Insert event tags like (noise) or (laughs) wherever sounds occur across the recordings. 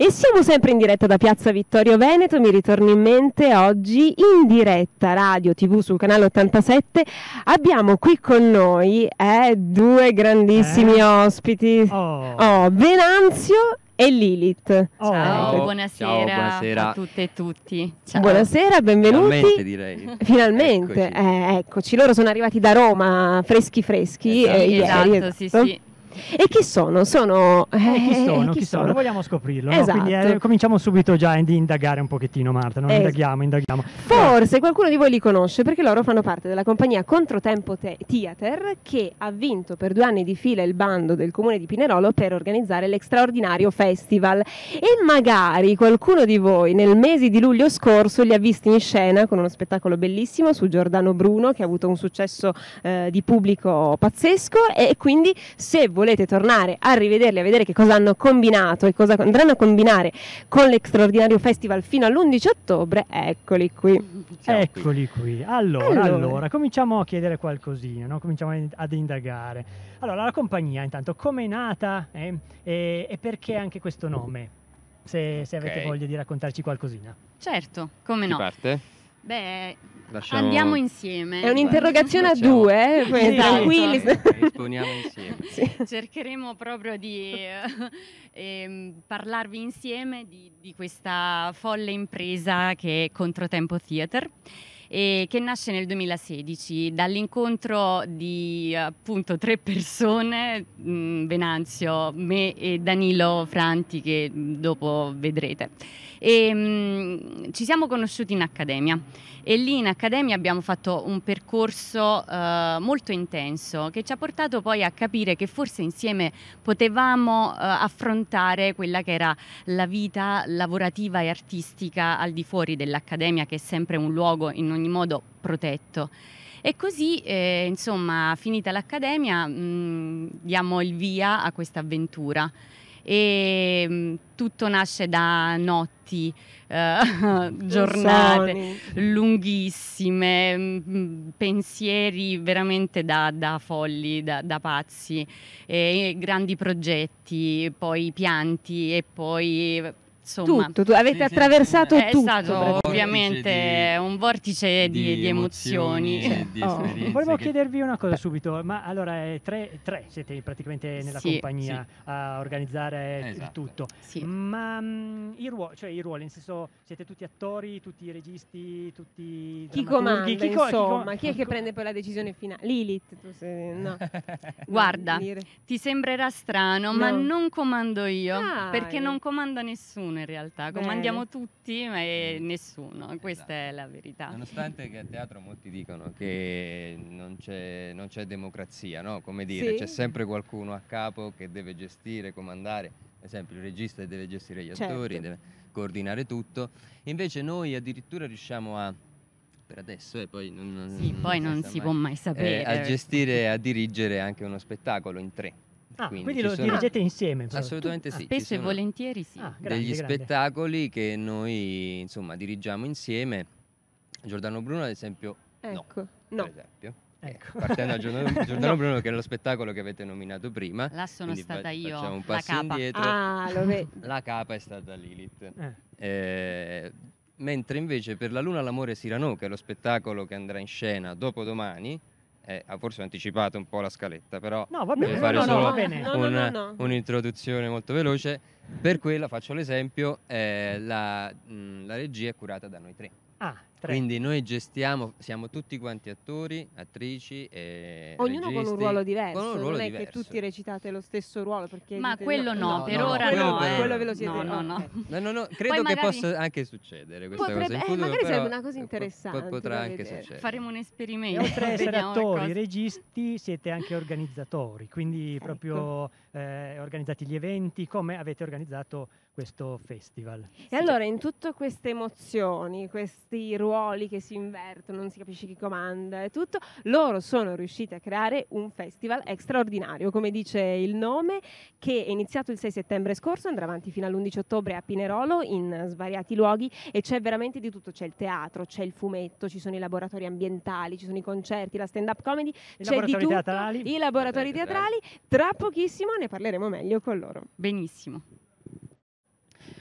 E siamo sempre in diretta da Piazza Vittorio Veneto, mi ritorno in mente oggi in diretta radio tv sul canale 87. Abbiamo qui con noi eh, due grandissimi eh. ospiti, oh. Oh, Venanzio e Lilith. Oh. Ciao, buonasera, Ciao, buonasera, a tutte e tutti. Ciao. Buonasera, benvenuti. Finalmente direi. Finalmente, eccoci. Eh, eccoci. Loro sono arrivati da Roma freschi freschi. Esatto, eh, ieri. esatto sì sì. Oh. E chi sono? Sono... Eh, chi sono? Eh, chi, chi sono? sono? Vogliamo scoprirlo. Esatto. No? Quindi esatto. eh, cominciamo subito già a indagare un pochettino, Marta. No? Indaghiamo, indaghiamo. Forse qualcuno di voi li conosce perché loro fanno parte della compagnia Controtempo Te Theater che ha vinto per due anni di fila il bando del comune di Pinerolo per organizzare l'extraordinario festival. E magari qualcuno di voi nel mese di luglio scorso li ha visti in scena con uno spettacolo bellissimo su Giordano Bruno che ha avuto un successo eh, di pubblico pazzesco e quindi se volete volete tornare a rivederli, a vedere che cosa hanno combinato e cosa andranno a combinare con l'extraordinario festival fino all'11 ottobre, eccoli qui. Ciao eccoli qui. qui. Allora, allora. allora, cominciamo a chiedere qualcosina, no? cominciamo ad indagare. Allora, la compagnia intanto come è nata eh? e, e perché anche questo nome? Se, se, avete okay. voglia di raccontarci qualcosina. Certo, come Chi no. Parte? Beh, Lasciamo... Andiamo insieme. È un'interrogazione a due, eh? esatto. tranquilli. Risponiamo insieme. (laughs) Sì. Cercheremo proprio di eh, (laughs) ehm, parlarvi insieme di, di questa folle impresa che è Controtempo Theater eh, che nasce nel 2016 dall'incontro di appunto tre persone, mh, mm, Venanzio, me e Danilo Franti che dopo vedrete. E, mh, mm, ci siamo conosciuti in accademia e lì in accademia abbiamo fatto un percorso eh, molto intenso che ci ha portato poi a capire che forse insieme potevamo eh, affrontare quella che era la vita lavorativa e artistica al di fuori dell'accademia che è sempre un luogo in ogni ogni modo protetto. E così, eh, insomma, finita l'accademia, mh, mm, diamo il via a questa avventura. E mm, tutto nasce da notti, eh, (laughs) giornate Sony. lunghissime, mm, pensieri veramente da, da folli, da, da pazzi, e grandi progetti, poi pianti e poi insomma. Tutto, tu, avete sì, attraversato sì, sì. Eh, tutto. È stato ovviamente di, un vortice di, di emozioni. emozioni di oh. Volevo che... chiedervi una cosa subito, ma allora eh, tre, tre, siete praticamente nella compagnia a organizzare esatto. Mm, il tutto, ma mh, i, ruoli, cioè, i ruoli, nel senso siete tutti attori, tutti i registi, tutti... Chi comanda, chi, insomma, chi, com chi è che prende poi la decisione finale? Lilith, tu sei... No. (laughs) Guarda, ti sembrerà strano, no. ma non comando io, ah, perché eh. non comanda nessuno in realtà, comandiamo Bene. tutti ma mm. nessuno, esatto. questa è la verità. Nonostante che a teatro molti dicono che non c'è, democrazia, no? come dire, sì. c'è sempre qualcuno a capo che deve gestire, comandare, ad esempio il regista deve gestire gli certo. attori, deve coordinare tutto, invece noi addirittura riusciamo a per adesso e eh, poi non, sì, non poi non si può mai sapere. Eh, a gestire, a dirigere anche uno spettacolo in tre. Ah, quindi, quindi lo sono... dirigete insieme? Però. Assolutamente tu, ah, sì. Spesso e volentieri sì. Ah, grande, degli grande. spettacoli che noi insomma dirigiamo insieme. Giordano Bruno ad esempio ecco. no, no. Ecco. Eh, partendo da Giordano, (laughs) Giordano no. Bruno, che è lo spettacolo che avete nominato prima. Là sono stata fa- io. Facciamo un passo la capa. indietro. Ah, lo ve- (laughs) la capa è stata Lilith. Eh. Eh, mentre invece per La Luna l'amore Sirano, che è lo spettacolo che andrà in scena dopo domani, eh, ah, forse ho anticipato un po' la scaletta, però no, va bene. fare no, no, solo un, un'introduzione molto veloce. Per quella faccio l'esempio, eh, la, mh, mm, la regia è curata da noi tre. Ah, Tre. Quindi noi gestiamo, siamo tutti quanti attori, attrici e Ognuno registi, con un ruolo diverso, un ruolo non è che tutti recitate lo stesso ruolo Ma quello no, no per no, ora no, quello, quello ve lo siete no, no, no. no, no, no. Credo Poi che magari... possa anche succedere questa Potrebbe, cosa in eh, futuro, eh, magari sarebbe una cosa eh, interessante. Po- potrà anche vedere. succedere. Faremo un esperimento. oltre ad essere attori, registi, siete anche organizzatori, quindi ecco. ecco. proprio eh, organizzate gli eventi, come avete organizzato questo festival. E sì. allora in tutte queste emozioni, questi ruoli che si invertono, non si capisce chi comanda e tutto, loro sono riusciti a creare un festival straordinario, come dice il nome, che è iniziato il 6 settembre scorso, andrà avanti fino all'11 ottobre a Pinerolo in svariati luoghi e c'è veramente di tutto, c'è il teatro, c'è il fumetto, ci sono i laboratori ambientali, ci sono i concerti, la stand up comedy, I c'è di tutto, teatrali. i laboratori teatrali. Tra pochissimo ne parleremo meglio con loro. Benissimo.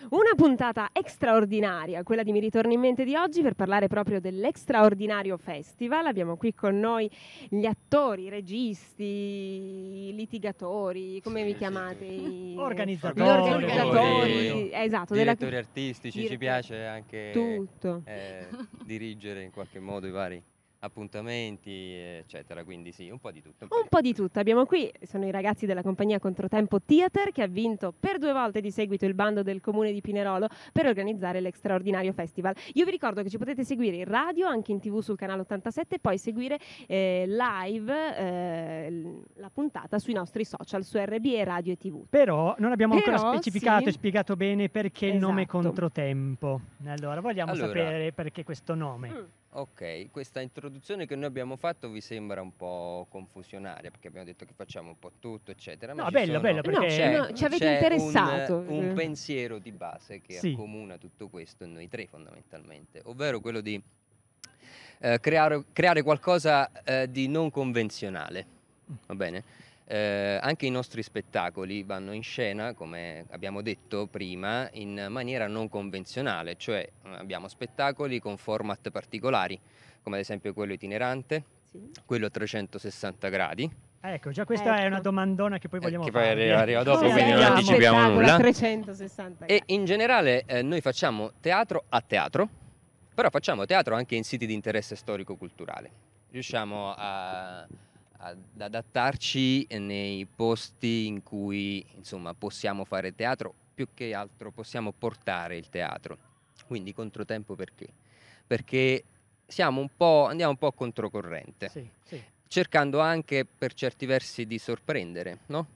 Una puntata straordinaria, quella di Mi ritorno in mente di oggi per parlare proprio dell'extraordinario festival. Abbiamo qui con noi gli attori, i registi, i litigatori, come vi chiamate? I... Organizzatori. Gli organizzatori, eh, esatto. Direttori della... artistici, Direttori. ci piace anche tutto. Eh, dirigere in qualche modo i vari appuntamenti, eccetera. Quindi sì, un po' di tutto. Un, un po' di tutto. Abbiamo qui, sono i ragazzi della compagnia Controtempo Theater che ha vinto per due volte di seguito il bando del comune di Pinerolo per organizzare l'extraordinario festival. Io vi ricordo che ci potete seguire in radio, anche in tv sul canale 87 e poi seguire eh, live eh, la puntata sui nostri social, su RBE Radio e TV. Però non abbiamo Però, ancora specificato sì. e spiegato bene perché esatto. il nome esatto. Controtempo. Allora, vogliamo allora. sapere perché questo nome. Mm. Ok, questa introduzione che noi abbiamo fatto vi sembra un po' confusionaria perché abbiamo detto che facciamo un po' tutto, eccetera. Ma no, bello, sono... bello, perché no, c'è, no, ci avete interessato. Un, un, eh. pensiero di base che sì. accomuna tutto questo, noi tre fondamentalmente, ovvero quello di eh, creare, creare, qualcosa eh, di non convenzionale, va bene? Eh, anche i nostri spettacoli vanno in scena, come abbiamo detto prima, in maniera non convenzionale, cioè eh, abbiamo spettacoli con format particolari, come ad esempio quello itinerante, sì. quello a 360 gradi, ah, Ecco, già questa ecco. è una ecco. domandona che poi eh, vogliamo che fare. Che poi arriva dopo, sì, quindi non anticipiamo nulla. 360. E in generale eh, noi facciamo teatro a teatro, però facciamo teatro anche in siti di interesse storico-culturale. Riusciamo a ad adattarci nei posti in cui insomma, possiamo fare teatro, più che altro possiamo portare il teatro. Quindi controtempo perché? Perché un andiamo un po' controcorrente, sì, sì. cercando anche per certi versi di sorprendere, no?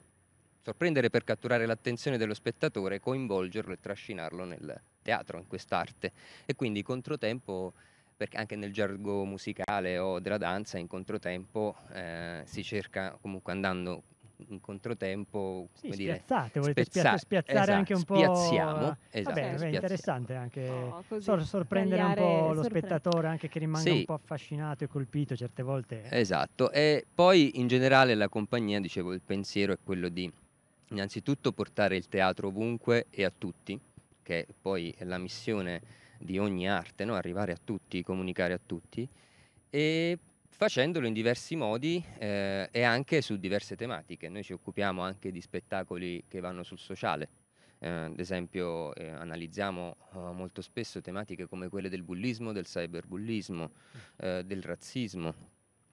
Sorprendere per catturare l'attenzione dello spettatore, coinvolgerlo e trascinarlo nel teatro, in quest'arte. E quindi controtempo perché anche nel gergo musicale o della danza in controtempo eh, si cerca comunque andando in controtempo sì, come spiazzate, dire, volete spezza- spiazzare esatto, anche un po' spiazziamo esatto, Vabbè, è interessante anche oh, sor- sorprendere un po' lo spettatore anche che rimanga sì. un po' affascinato e colpito certe volte esatto e poi in generale la compagnia dicevo il pensiero è quello di innanzitutto portare il teatro ovunque e a tutti che poi è la missione di ogni arte, no? arrivare a tutti, comunicare a tutti e facendolo in diversi modi eh, e anche su diverse tematiche. Noi ci occupiamo anche di spettacoli che vanno sul sociale, eh, ad esempio eh, analizziamo eh, molto spesso tematiche come quelle del bullismo, del cyberbullismo, eh, del razzismo,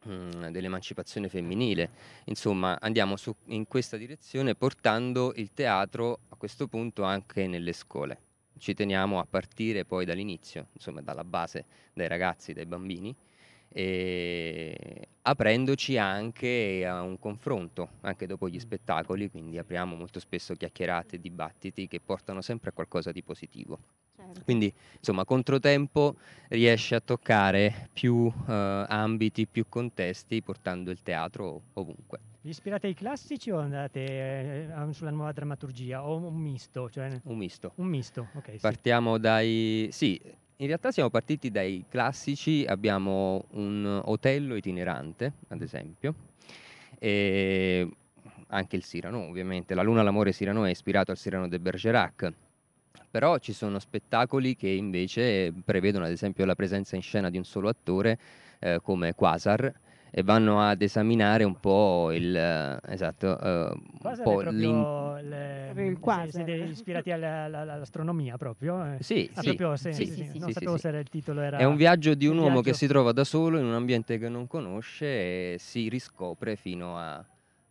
mm, dell'emancipazione femminile. Insomma, andiamo su, in questa direzione portando il teatro a questo punto anche nelle scuole ci teniamo a partire poi dall'inizio, insomma dalla base, dai ragazzi, dai bambini, aprendoci anche a un confronto, anche dopo gli mm. spettacoli, quindi apriamo molto spesso chiacchierate e dibattiti che portano sempre a qualcosa di positivo. Certo. Quindi, insomma, Controtempo riesce a toccare più eh, ambiti, più contesti, portando il teatro ovunque. Vi ispirate ai classici o andate eh, sulla nuova drammaturgia o un misto? Cioè... Un misto. Un misto, ok. Partiamo sì. dai... Sì, in realtà siamo partiti dai classici, abbiamo un hotel itinerante, ad esempio, e anche il Sirano ovviamente, la Luna l'amore Sirano è ispirato al Sirano de Bergerac, però ci sono spettacoli che invece prevedono ad esempio la presenza in scena di un solo attore eh, come Quasar, e vanno ad esaminare un po' il esatto uh, un po le, il eh, quasi ispirati all'astronomia proprio eh. sì, ah, sì, proprio sì, non sapevo se era il titolo era è un viaggio di un, un uomo viaggio... che si trova da solo in un ambiente che non conosce e si riscopre fino a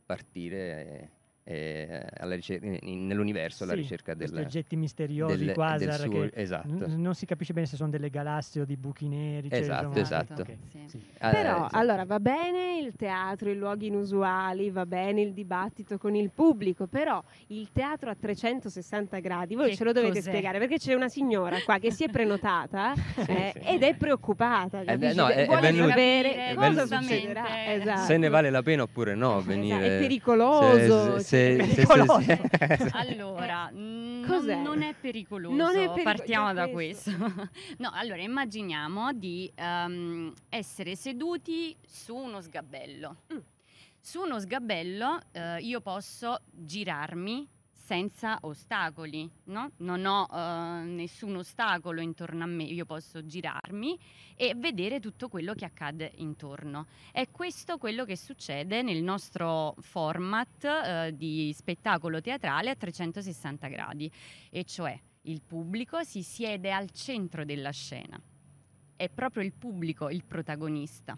partire eh, ricerca, eh, in, nell'universo alla sì, ricerca del, questi oggetti misteriosi del, quasar del suo, esatto. n- non si capisce bene se sono delle galassie o di buchi neri cioè, esatto cioè, esatto okay. sì. Sì. Ah, però esatto. allora va bene il teatro i luoghi inusuali va bene il dibattito con il pubblico però il teatro a 360 gradi voi che ce lo dovete cos'è? spiegare perché c'è una signora qua che si è prenotata (laughs) eh, ed è preoccupata eh, beh, no, è, vuole è venuto, sapere è cosa succederà esatto. se ne vale la pena oppure no esatto, venire è pericoloso se, se, se se, se, se, se (laughs) allora, Cos'è? non è pericoloso. Non è pericol- Partiamo da questo. questo. (laughs) no, allora immaginiamo di um, essere seduti su uno sgabello. Mm. Su uno sgabello uh, io posso girarmi senza ostacoli, no? non ho eh, nessun ostacolo intorno a me, io posso girarmi e vedere tutto quello che accade intorno. È questo quello che succede nel nostro format eh, di spettacolo teatrale a 360 gradi, e cioè il pubblico si siede al centro della scena, è proprio il pubblico il protagonista.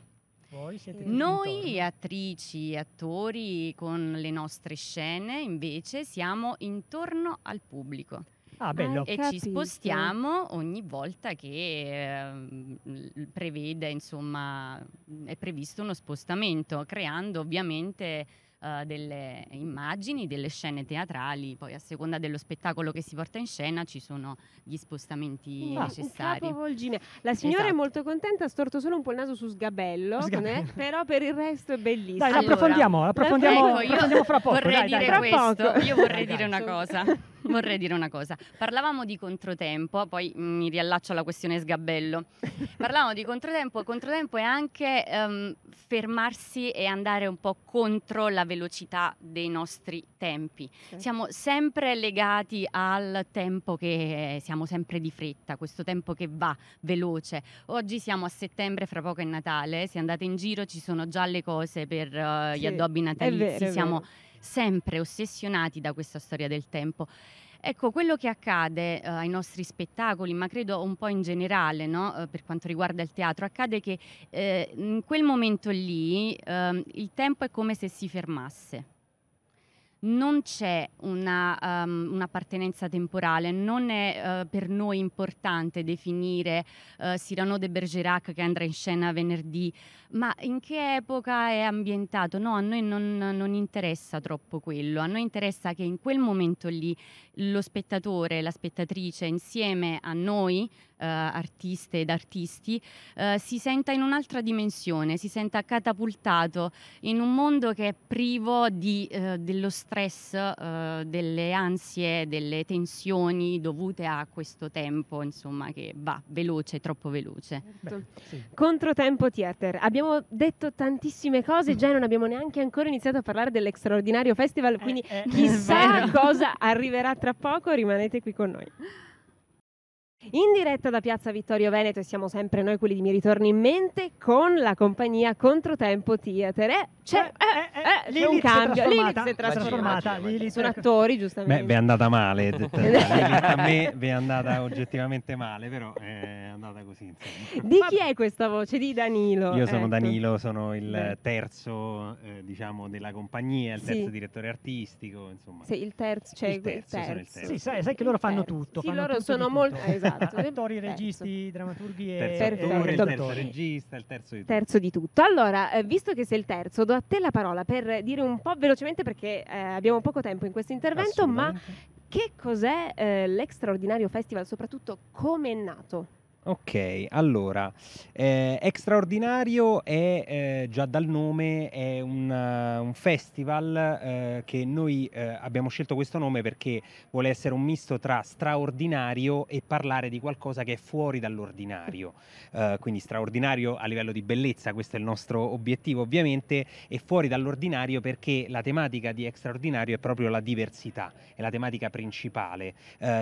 Noi attrici e attori con le nostre scene invece siamo intorno al pubblico. Ah, bello. e ci spostiamo ogni volta che eh, prevede, insomma, è previsto uno spostamento, creando ovviamente eh, delle immagini, delle scene teatrali, poi a seconda dello spettacolo che si porta in scena ci sono gli spostamenti no, necessari. La signora esatto. è molto contenta, ha storto solo un po' il naso su sgabello, sgabello. Eh? però per il resto è bellissimo. Dai, allora, approfondiamo, approfondiamo, ecco, approfondiamo fra poco. Vorrei dai, dire dai, questo, io vorrei dire una cosa. vorrei dire una cosa. Parlavamo di controtempo, poi mi riallaccio alla questione sgabello. Parlavamo di controtempo, controtempo è anche um, fermarsi e andare un po' contro la velocità dei nostri tempi. Sì. Siamo sempre legati al tempo che siamo sempre di fretta, questo tempo che va veloce. Oggi siamo a settembre, fra poco è Natale, se andate in giro ci sono già le cose per uh, gli sì, addobbi natalizi, è vero, è vero. siamo sempre ossessionati da questa storia del tempo. Ecco, quello che accade eh, ai nostri spettacoli, ma credo un po' in generale no? eh, per quanto riguarda il teatro, accade che eh, in quel momento lì ehm, il tempo è come se si fermasse non c'è ehm, un'appartenenza um, un temporale, non è uh, per noi importante definire uh, Cyrano de Bergerac che andrà in scena venerdì, ma in che epoca è ambientato? No, a noi non, non interessa troppo quello, a noi interessa che in quel momento lì lo spettatore, la spettatrice insieme a noi eh, artiste ed artisti, eh, si senta in un'altra dimensione, si senta catapultato in un mondo che è privo di, eh, dello stress, delle ansie, delle tensioni dovute a questo tempo, insomma, che va veloce, troppo veloce. Certo. Beh, sì. Controtempo Theater. Abbiamo detto tantissime cose, già non abbiamo neanche ancora iniziato a parlare dell'extraordinario festival, quindi eh, eh, chissà (laughs) cosa arriverà tra poco, rimanete qui con noi. In diretta da Piazza Vittorio Veneto e siamo sempre noi quelli di Mi Ritorno in Mente con la compagnia Controtempo Theater. Eh, c'è, eh, eh, c'è eh, eh, eh, un cambio, Lilith si è trasformata. Sono ecco. attori, giustamente. Beh, vi è andata male, (laughs) a me vi è andata oggettivamente male, però è andata così. Insomma. Di chi è questa voce? Di Danilo. Io sono ecco. Danilo, sono il terzo diciamo, della compagnia, il terzo sì. direttore artistico. Insomma. Sì, il terzo, cioè, il terzo, il terzo. Il terzo. Sì, sai, sai, che loro fanno tutto. Sì, fanno loro tutto sono molto... (laughs) Esatto esatto. attori, (laughs) registi, drammaturghi e terzo attore, il terzo regista, il terzo di tutto. Terzo di tutto. Allora, eh, visto che sei il terzo, do a te la parola per dire un po' velocemente perché eh, abbiamo poco tempo in questo intervento, ma che cos'è eh, l'extraordinario festival, soprattutto come è nato? Ok, allora, eh, Extraordinario è eh, già dal nome, è un, uh, un festival eh, che noi eh, abbiamo scelto questo nome perché vuole essere un misto tra straordinario e parlare di qualcosa che è fuori dall'ordinario. Eh, quindi straordinario a livello di bellezza, questo è il nostro obiettivo ovviamente, e fuori dall'ordinario perché la tematica di Extraordinario è proprio la diversità, è la tematica principale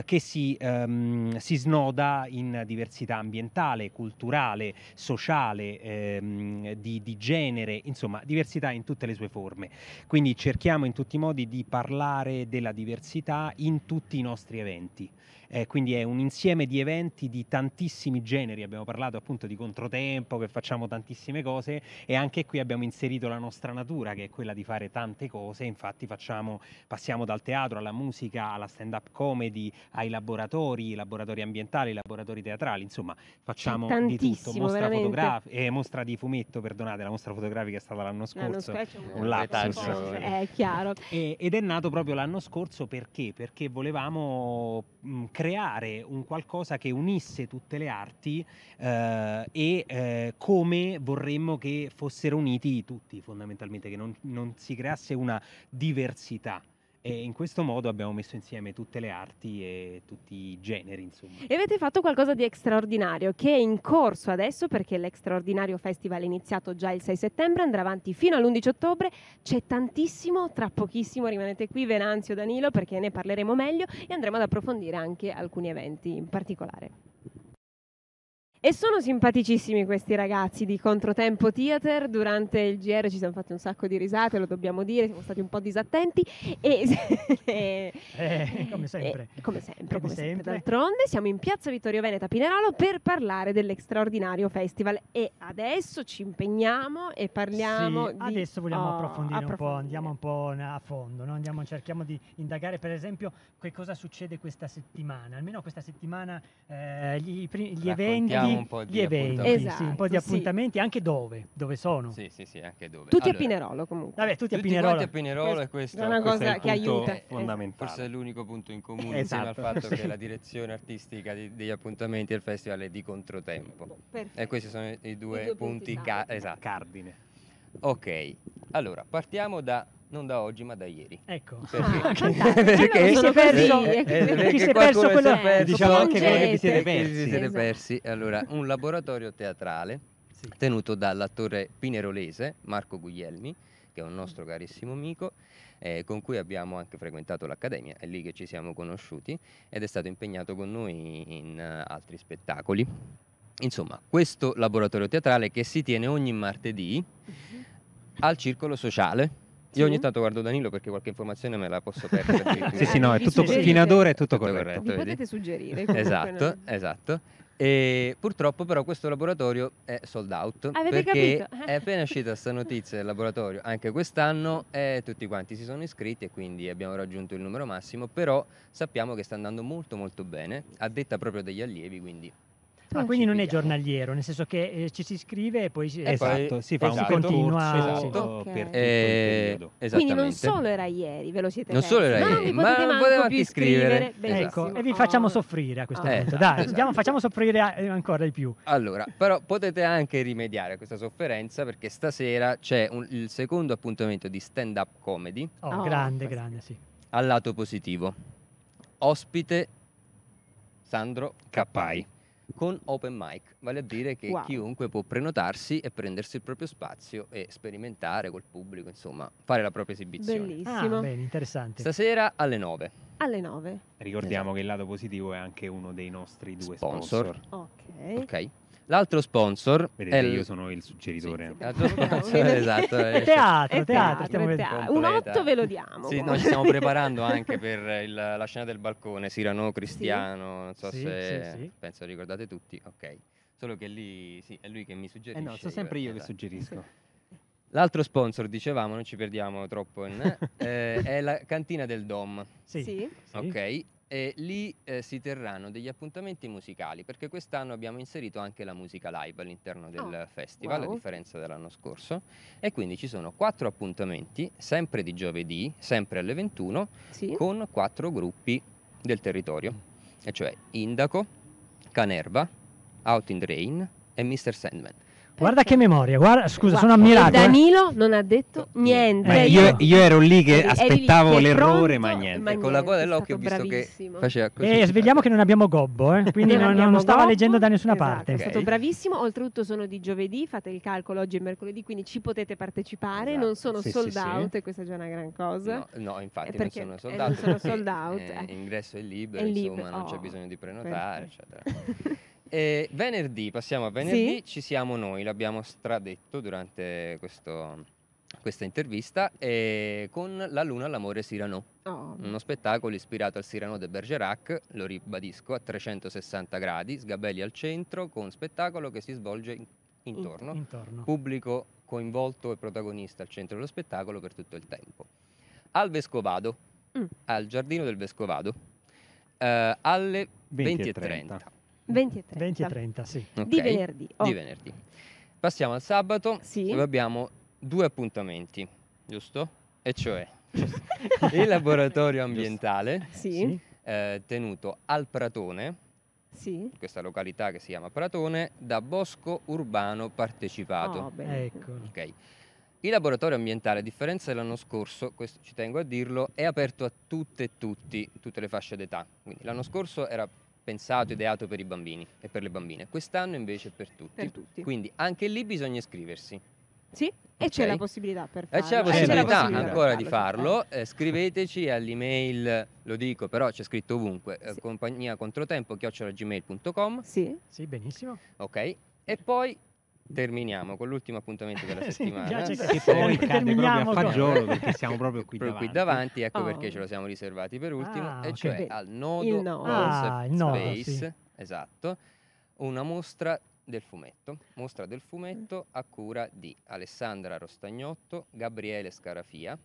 che si, um, si snoda in diversità ambientale, culturale, sociale, ehm, di, di genere, insomma diversità in tutte le sue forme. Quindi cerchiamo in tutti i modi di parlare della diversità in tutti i nostri eventi eh, quindi è un insieme di eventi di tantissimi generi, abbiamo parlato appunto di controtempo, che facciamo tantissime cose e anche qui abbiamo inserito la nostra natura che è quella di fare tante cose, infatti facciamo, passiamo dal teatro alla musica, alla stand-up comedy, ai laboratori, laboratori ambientali, laboratori teatrali, insomma facciamo di tutto, mostra, fotografi- eh, mostra di fumetto, perdonate, la mostra fotografica è stata l'anno scorso, l'anno un, un lapsus. (laughs) È chiaro. E, ed è nato proprio l'anno scorso perché? Perché volevamo... Mh, creare un qualcosa che unisse tutte le arti eh, e eh, come vorremmo che fossero uniti tutti fondamentalmente, che non, non si creasse una diversità. E in questo modo abbiamo messo insieme tutte le arti e tutti i generi, insomma. E avete fatto qualcosa di straordinario che è in corso adesso perché l'extraordinario festival è iniziato già il 6 settembre, andrà avanti fino all'11 ottobre. C'è tantissimo, tra pochissimo rimanete qui Venanzio Danilo perché ne parleremo meglio e andremo ad approfondire anche alcuni eventi in particolare. E sono simpaticissimi questi ragazzi di Controtempo Theater, durante il GR ci siamo fatti un sacco di risate, lo dobbiamo dire, siamo stati un po' disattenti e... (laughs) eh, come eh, sempre. E, eh, come sempre, come, come sempre. sempre. D'altronde siamo in piazza Vittorio Veneta Pinerolo per parlare dell'extraordinario festival e adesso ci impegniamo e parliamo sì, di... adesso vogliamo oh, approfondire, approfondire, un po', andiamo un po' a fondo, no? andiamo, cerchiamo di indagare per esempio che cosa succede questa settimana, almeno questa settimana eh, gli, gli eventi tutti po gli eventi, esatto, sì, un po' di esatto, appuntamenti, anche dove, dove sono. Sì, sì, sì, anche dove. Tutti allora, a Pinerolo comunque. Vabbè, tutti, a Pinerolo. a Pinerolo e questo è una cosa è che aiuta. Fondamentale. Forse è l'unico punto in comune esatto. insieme al esatto. fatto che (laughs) la direzione artistica di, degli appuntamenti del festival è di controtempo. Perfetto. E questi sono i due, I due punti, punti ca- esatto. cardine. Ok, allora partiamo da non da oggi ma da ieri. Ecco. Perché? Ah, (laughs) perché? Sono perso, eh, eh, perché ti sei perso quello, è diciamo anche quello che vi siete persi. Vi siete persi. Allora, un laboratorio teatrale sì. tenuto dall'attore pinerolese Marco Guglielmi, che è un nostro carissimo amico, eh, con cui abbiamo anche frequentato l'Accademia, è lì che ci siamo conosciuti ed è stato impegnato con noi in uh, altri spettacoli. Insomma, questo laboratorio teatrale che si tiene ogni martedì mhm. al Circolo Sociale, io ogni tanto guardo Danilo perché qualche informazione me la posso perdere. sì, (laughs) sì, no, è tutto, fino ad ora è tutto, tutto corretto. corretto potete suggerire. (laughs) esatto, no. esatto. E purtroppo però questo laboratorio è sold out ah, Avete perché (laughs) è appena uscita questa notizia del laboratorio anche quest'anno e tutti quanti si sono iscritti e quindi abbiamo raggiunto il numero massimo però sappiamo che sta andando molto molto bene a detta proprio degli allievi quindi ah, quindi non è giornaliero, nel senso che eh, ci si scrive e poi si, eh, esatto, si eh, fa esatto, un continua esatto, okay. per eh, un Quindi non solo era ieri, ve lo siete non persi. Solo era ieri, ma non, non poteva più scrivere. scrivere. Ecco, e vi facciamo ah. soffrire a questo ah, punto. Dai, andiamo, esatto. facciamo soffrire eh, ancora di più. Allora, però potete anche rimediare a questa sofferenza perché stasera c'è un, il secondo appuntamento di stand up comedy. Oh, oh grande, oh, grande, sì. Al lato positivo. Ospite Sandro Cappai con open mic, vale a dire che wow. chiunque può prenotarsi e prendersi il proprio spazio e sperimentare col pubblico, insomma, fare la propria esibizione. Bellissimo. Ah, bene, interessante. Stasera alle 9. Alle 9. Ricordiamo esatto. che il lato positivo è anche uno dei nostri due sponsor. sponsor. Ok. okay. L'altro sponsor Vedete, è io sono il suggeritore. Sì, sì, (laughs) sponsor, esatto. teatro, teatro, teatro, teatro, Un otto ve lo diamo. Sì, noi ci stiamo (laughs) preparando anche per il, la scena del balcone, Sirano Cristiano, non so se penso ricordate tutti. Ok. Solo che lì sì, è lui che mi suggerisce. Eh no, sono sempre io che esatto. suggerisco. L'altro sponsor, dicevamo, non ci perdiamo troppo, in, (laughs) eh, è la cantina del Dom. Sì. sì. Ok, e lì eh, si terranno degli appuntamenti musicali perché quest'anno abbiamo inserito anche la musica live all'interno del oh, festival wow. a differenza dell'anno scorso e quindi ci sono quattro appuntamenti sempre di giovedì sempre alle 21 sì. con quattro gruppi del territorio e cioè Indaco, Canerva, Out in the Rain e Mr. Sandman Guarda che memoria, guarda, scusa, guarda, sono ammirato. Eh. Danilo non ha detto niente. Eh, io, io, ero lì che aspettavo lì, l'errore, ma, niente. ma niente. Con la coda dell'occhio ho visto bravissimo. che faceva eh, così. E eh, svegliamo che non abbiamo Gobbo, eh? quindi non, non, non, stava gobbo, leggendo da nessuna esatto, parte. Okay. È stato bravissimo, oltretutto sono di giovedì, fate il calcolo, oggi è mercoledì, quindi ci potete partecipare, esatto. non sono sì, sold sì, out sì. e questa è già una gran cosa. No, no infatti eh, non sono sold out. Non sono sold out. L'ingresso è libero, insomma, non c'è oh, bisogno di prenotare, eccetera. (laughs) E eh, venerdì, passiamo a venerdì, sì. ci siamo noi, l'abbiamo stradetto durante questo, questa intervista con La Luna all'amore Sirano, oh. uno spettacolo ispirato al Sirano de Bergerac, lo ribadisco, a 360 gradi, sgabelli al centro, con un spettacolo che si svolge in, intorno, intorno, pubblico coinvolto e protagonista al centro dello spettacolo per tutto il tempo. Al Vescovado, mm. al Giardino del Vescovado, eh, alle 20.30. 20 e 30. 20 e 30 sì. okay. Di venerdì. Oh. Di venerdì. Passiamo al sabato sì. dove abbiamo due appuntamenti, giusto? E cioè (laughs) il laboratorio ambientale sì. eh, tenuto al Pratone, sì. questa località che si chiama Pratone, da Bosco Urbano Partecipato. Oh, ecco. okay. Il laboratorio ambientale, a differenza dell'anno scorso, questo ci tengo a dirlo, è aperto a tutte e tutti, tutte le fasce d'età. Quindi l'anno scorso era pensato, ideato per i bambini e per le bambine. Quest'anno invece è per tutti. Per tutti. Quindi anche lì bisogna iscriversi. Sì, e c'è la possibilità per eh, farlo. E eh, c'è la possibilità, c'è la ancora di farlo. Eh, scriveteci all'email, lo dico però c'è scritto ovunque, eh, sì. eh, compagnia controtempo chiocciolagmail.com. Sì. Sì, benissimo. Ok. E poi Terminiamo con l'ultimo appuntamento della (laughs) settimana. sì, che poi cade proprio a fagiolo (laughs) perché siamo proprio qui proprio davanti. Qui davanti ecco oh. perché ce lo siamo riservati per ultimo, ah, e cioè okay. al nodo, il nodo. Ah, il nodo Space, sì. esatto, una mostra del fumetto, mostra del fumetto a cura di Alessandra Rostagnotto, Gabriele Scarafia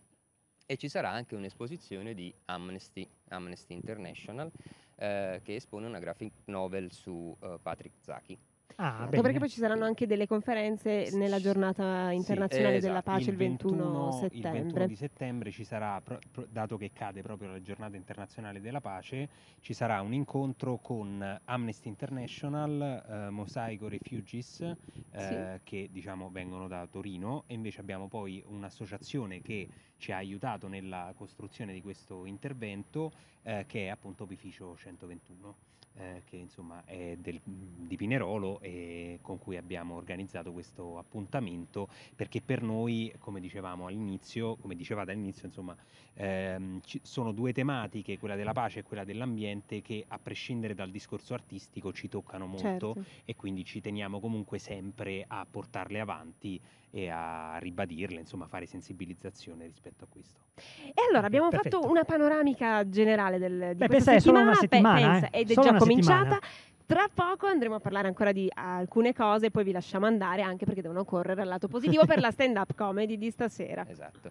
e ci sarà anche un'esposizione di Amnesty, Amnesty International eh, che espone una graphic novel su eh, Patrick Zachi. Ah, perché poi ci saranno anche delle conferenze nella giornata internazionale sì, esatto. della pace il 21, 21 settembre. Il 21 settembre ci sarà, pro, pro, dato che cade proprio la giornata internazionale della pace, ci sarà un incontro con Amnesty International, eh, Mosaico Refugees, eh, sì. che diciamo vengono da Torino e invece abbiamo poi un'associazione che ci ha aiutato nella costruzione di questo intervento eh, che è appunto Opificio 121 eh, che insomma è del, mm, di Pinerolo e con cui abbiamo organizzato questo appuntamento perché per noi, come dicevamo all'inizio, come dicevate all'inizio, insomma, ehm, ci sono due tematiche, quella della pace e quella dell'ambiente, che a prescindere dal discorso artistico ci toccano molto certo. e quindi ci teniamo comunque sempre a portarle avanti e a ribadirle, insomma, fare sensibilizzazione rispetto a questo. E allora abbiamo Perfetto. fatto una panoramica generale del, di Beh, questa pensa, settimana, è una settimana, pensa, eh? ed è solo già cominciata. Settimana. Tra poco andremo a parlare ancora di alcune cose, poi vi lasciamo andare anche perché devono correre al lato positivo per la stand-up comedy di stasera. Esatto.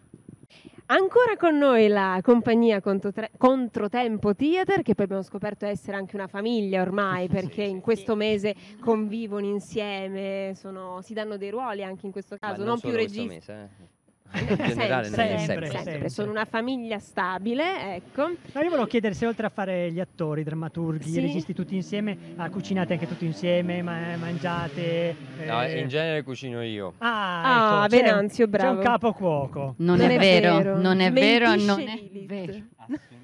Ancora con noi la compagnia Controtempo Theater, che poi abbiamo scoperto essere anche una famiglia ormai, (laughs) perché in questo mese convivono insieme, sono, si danno dei ruoli anche in questo caso, Ma non, non più registi. Eh in eh, generale, sempre, sempre, sempre. Sono una famiglia stabile, ecco. Ma io volevo chiedere se oltre a fare gli attori, i drammaturghi, sì. i registi tutti insieme, ah, cucinate anche tutti insieme, ma- eh, mangiate. Eh... No, in genere cucino io. Ah, ah ecco, Venanzio, bravo. C'è un capo cuoco. Non, non è, è vero, vero, non è Mentisce vero, non è vero. (laughs)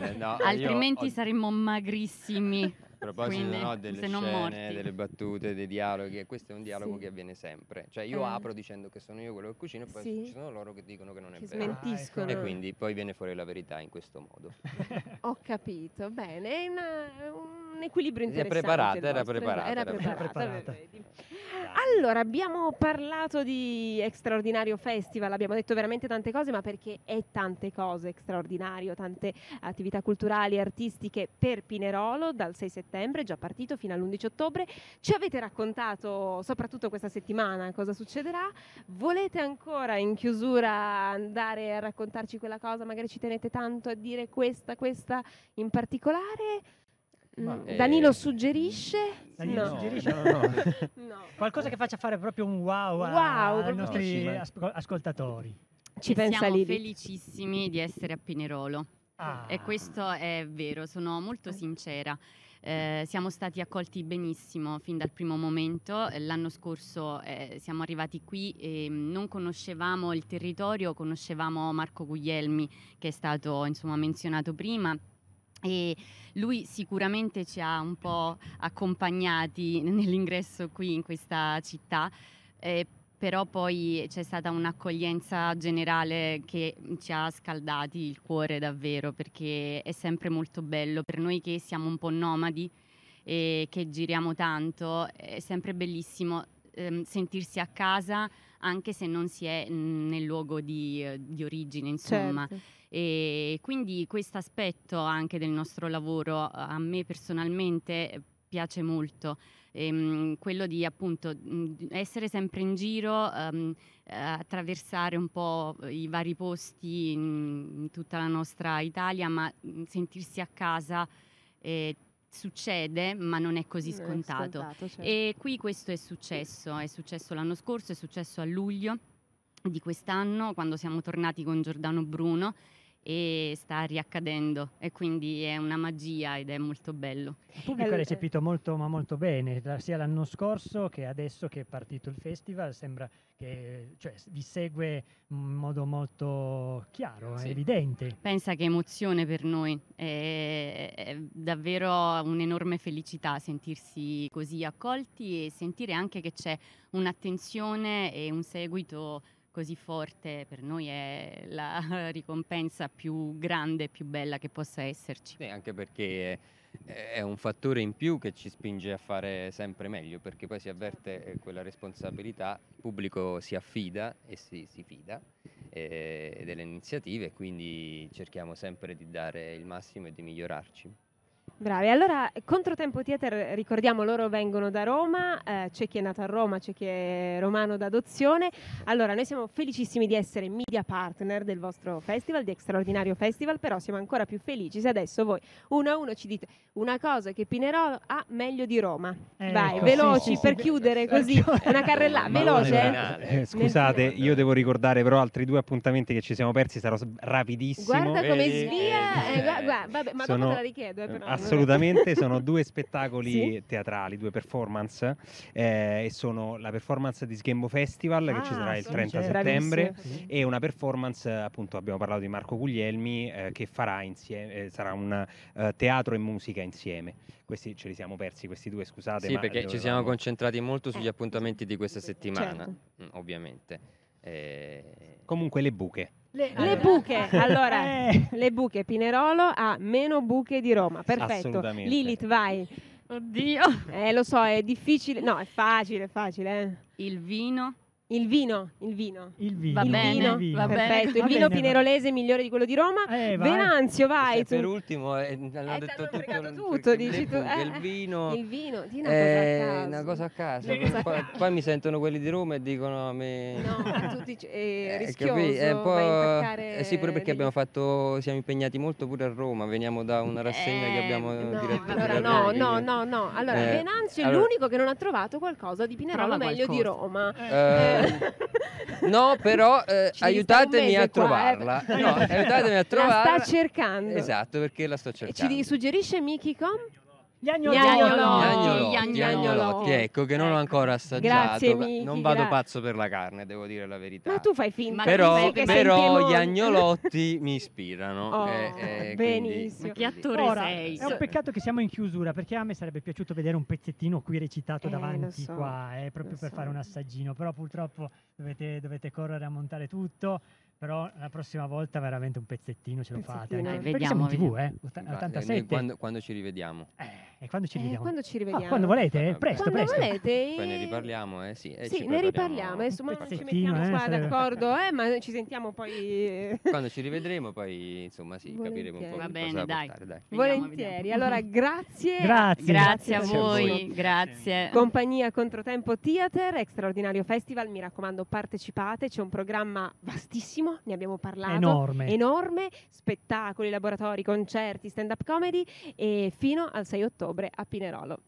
Eh, no, Altrimenti saremmo magrissimi. A proposito Quindi, no, delle scene, morti. delle battute, dei dialoghi, questo è un dialogo sì. che avviene sempre. Cioè io eh. apro dicendo che sono io quello che cucino e poi sì. ci sono loro che dicono che non è che vero. Smentiscono. E quindi poi viene fuori la verità in questo modo. (laughs) Ho capito, bene, è una, un un equilibrio interessante. Preparata, era preparata, era preparata. Era preparata. Allora, abbiamo parlato di straordinario festival, abbiamo detto veramente tante cose, ma perché è tante cose straordinario, tante attività culturali e artistiche per Pinerolo dal 6 settembre, già partito fino all'11 ottobre. Ci avete raccontato soprattutto questa settimana cosa succederà. Volete ancora in chiusura andare a raccontarci quella cosa? Magari ci tenete tanto a dire questa, questa in particolare? Ma, mm. eh, Danilo suggerisce? Danilo no. suggerisce? No, no, (laughs) no. Qualcosa che faccia fare proprio un wow, wow ai nostri asco ascoltatori. Ci pensa siamo lì. felicissimi di essere a Pinerolo. Ah. E questo è vero, sono molto sincera. Eh, siamo stati accolti benissimo fin dal primo momento. L'anno scorso eh, siamo arrivati qui e mm, non conoscevamo il territorio, conoscevamo Marco Guglielmi che è stato insomma, menzionato prima e lui sicuramente ci ha un po' accompagnati (laughs) nell'ingresso qui in questa città, eh, però poi c'è stata un'accoglienza generale che ci ha scaldati il cuore davvero perché è sempre molto bello per noi che siamo un po' nomadi e che giriamo tanto, è sempre bellissimo ehm, sentirsi a casa anche se non si è mm, nel luogo di, eh, di origine, insomma. Certo e quindi questo aspetto anche del nostro lavoro a me personalmente eh, piace molto, ehm, quello di appunto mm, essere sempre in giro, ehm, attraversare un po' i vari posti in tutta la nostra Italia, ma mm, sentirsi a casa. Eh, succede, ma non è così scontato. È scontato certo. E qui questo è successo, è successo l'anno scorso, è successo a luglio di quest'anno quando siamo tornati con Giordano Bruno e sta riaccadendo e quindi è una magia ed è molto bello. Il pubblico ha eh, recepito molto ma molto bene, sia l'anno scorso che adesso che è partito il festival, sembra che cioè, vi segue in modo molto chiaro, sì. evidente. Pensa che emozione per noi, è, è davvero un'enorme felicità sentirsi così accolti e sentire anche che c'è un'attenzione e un seguito così forte per noi è la (laughs) ricompensa più grande e più bella che possa esserci. Sì, anche perché è, è, un fattore in più che ci spinge a fare sempre meglio, perché poi si avverte eh, quella responsabilità, il pubblico si affida e si, si fida eh, delle iniziative, quindi cerchiamo sempre di dare il massimo e di migliorarci. Bravi, allora Controtempo Theater, ricordiamo loro vengono da Roma, eh, c'è chi è nato a Roma, c'è chi è romano d'adozione, allora noi siamo felicissimi di essere media partner del vostro festival, di Extraordinario Festival, però siamo ancora più felici se adesso voi uno a uno ci dite una cosa che Pinerò ha meglio di Roma. Eh, Vai, ecco, veloci sì, sì, per sì, chiudere così, ecco. una carrellata, veloce. Eh, eh, eh scusate, io devo ricordare però altri due appuntamenti che ci siamo persi, sarò rapidissimo. Guarda come eh, svia, gu- gu- vabbè, ma Sono... dopo te la richiedo però assolutamente, sono (laughs) due spettacoli sì? teatrali, due performance, eh, e sono la performance di Sghembo Festival ah, che ci ah, sarà il 30 settembre sì. e una performance, appunto abbiamo parlato di Marco Guglielmi, eh, che farà insieme, eh, sarà un eh, teatro e musica insieme. Questi ce li siamo persi, questi due, scusate. Sì, perché dovevamo... ci siamo concentrati molto sugli eh, appuntamenti di questa settimana, certo. Mm, ovviamente. Eh, Comunque le buche. Le, allora. le, buche, (laughs) eh. allora, le buche, Pinerolo ha meno buche di Roma, perfetto. Lilith, vai. Oddio. Eh, lo so, è difficile, no, è facile, è facile. Eh. Il vino. Il vino, il vino. Il vino, va il bene, vino, vino. Va perfetto. Bene. Il vino pinerolese migliore di quello di Roma. Eh, vai. Venanzio, vai. Tu. Per ultimo, eh, hanno eh, detto tutto, tutto dici tu. Eh, il vino, il vino, di una, eh, una cosa a caso. Una cosa a caso. poi, mi sentono quelli di Roma e dicono: mi... No, a tutti eh, (laughs) eh rischioso. Eh, un po', eh, sì, pure perché abbiamo fatto, siamo impegnati molto pure a Roma. Veniamo da una rassegna che abbiamo eh, no, diretto. Allora, no, no, no, no. Allora, Venanzio è l'unico che non ha trovato qualcosa di Pinerolo meglio di Roma. (laughs) no, però eh, eh. (laughs) aiutatemi a qua, trovarla. Eh. No, aiutatemi a trovarla. La sta cercando. Esatto, perché la sto cercando. E ci suggerisce Mickey Com? Gli agnolotti. Gli agnolotti. ecco, che non ho ancora ecco. assaggiato. Grazie, Michi, non vado grazie. pazzo per la carne, devo dire la verità. Ma tu fai film, finta. Però, che però gli agnolotti mi ispirano. Oh, eh, eh, benissimo. che attore Ora, sei? È un peccato che siamo in chiusura, perché a me sarebbe piaciuto vedere un pezzettino qui recitato eh, davanti so, qua, eh, proprio per so. fare un assaggino. Però purtroppo dovete, dovete correre a montare tutto. Però la prossima volta veramente un pezzettino ce lo fate. Eh, vediamo. in tv, eh? 87. Quando, quando, ci rivediamo? Eh, e quando ci eh, rivediamo? quando ci ah, rivediamo. Oh, quando volete, eh, presto, quando presto. volete. Poi ne eh. riparliamo, eh, sì. Eh, sì, ne riparliamo. Adesso eh, ma non ci mettiamo eh, qua sarebbe... d'accordo, eh, ma ci sentiamo poi... quando ci rivedremo poi, insomma, sì, Volentieri. capiremo un po' Va bene, dai. Portare, dai. Volentieri. Vediamo. Allora, grazie. (laughs) Grazie. Grazie a voi, grazie. Compagnia Controtempo Theater, Extraordinario festival, mi raccomando partecipate, c'è un programma vastissimo tantissimo, ne abbiamo parlato. Enorme. Enorme, spettacoli, laboratori, concerti, stand-up comedy e fino al 6 ottobre a Pinerolo.